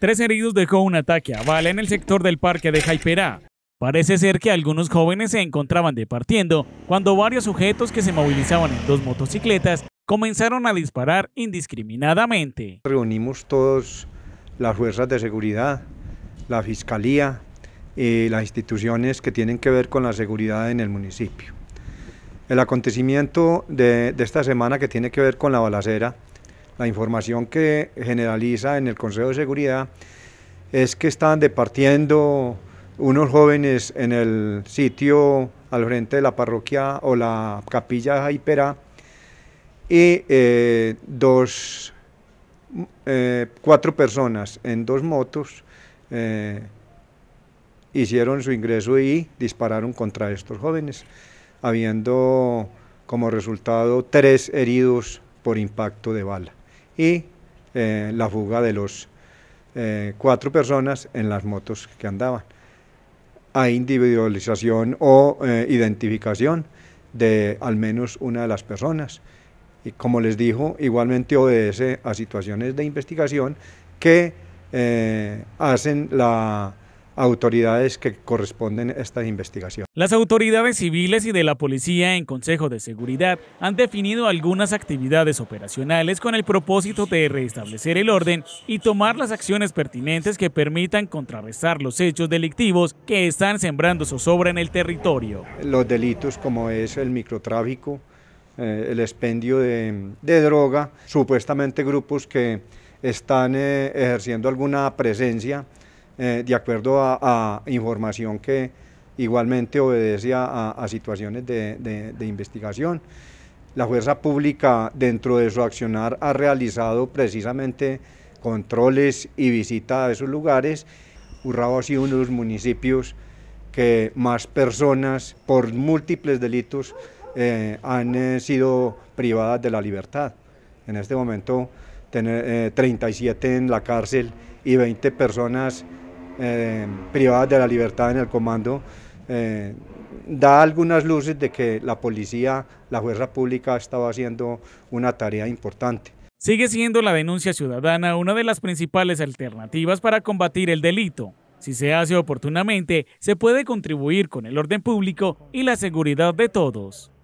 Tres heridos dejó un ataque a bala en el sector del parque de Jaiperá. Parece ser que algunos jóvenes se encontraban departiendo cuando varios sujetos que se movilizaban en dos motocicletas comenzaron a disparar indiscriminadamente. Reunimos todos las fuerzas de seguridad, la fiscalía, y eh, las instituciones que tienen que ver con la seguridad en el municipio. El acontecimiento de, de esta semana que tiene que ver con la balacera la información que generaliza en el Consejo de Seguridad es que están departiendo unos jóvenes en el sitio al frente de la parroquia o la capilla Jaiperá y eh, dos, eh, cuatro personas en dos motos eh, hicieron su ingreso y dispararon contra estos jóvenes, habiendo como resultado tres heridos por impacto de bala y eh, la fuga de los eh, cuatro personas en las motos que andaban. Hay individualización o eh, identificación de al menos una de las personas. Y como les dijo, igualmente obedece a situaciones de investigación que hacen la autoridades que corresponden a esta investigación. Las autoridades civiles y de la policía en Consejo de Seguridad han definido algunas actividades operacionales con el propósito de restablecer el orden y tomar las acciones pertinentes que permitan contrarrestar los hechos delictivos que están sembrando zozobra en el territorio. Los delitos como es el microtráfico, eh, el expendio de, droga, supuestamente grupos que están eh, ejerciendo alguna presencia eh, de acuerdo a, información que igualmente obedece a, situaciones de, investigación. La fuerza pública dentro de su accionar ha realizado precisamente controles y visitas a esos lugares. Urrao ha sido uno de los municipios que más personas por múltiples delitos eh, han eh, sido privadas de la libertad. En este momento, tener 37 en la cárcel y 20 personas eh, privadas de la libertad en el comando, eh, da algunas luces de que la policía, la fuerza pública estaba haciendo una tarea importante. Sigue siendo la denuncia ciudadana una de las principales alternativas para combatir el delito. Si se hace oportunamente, se puede contribuir con el orden público y la seguridad de todos.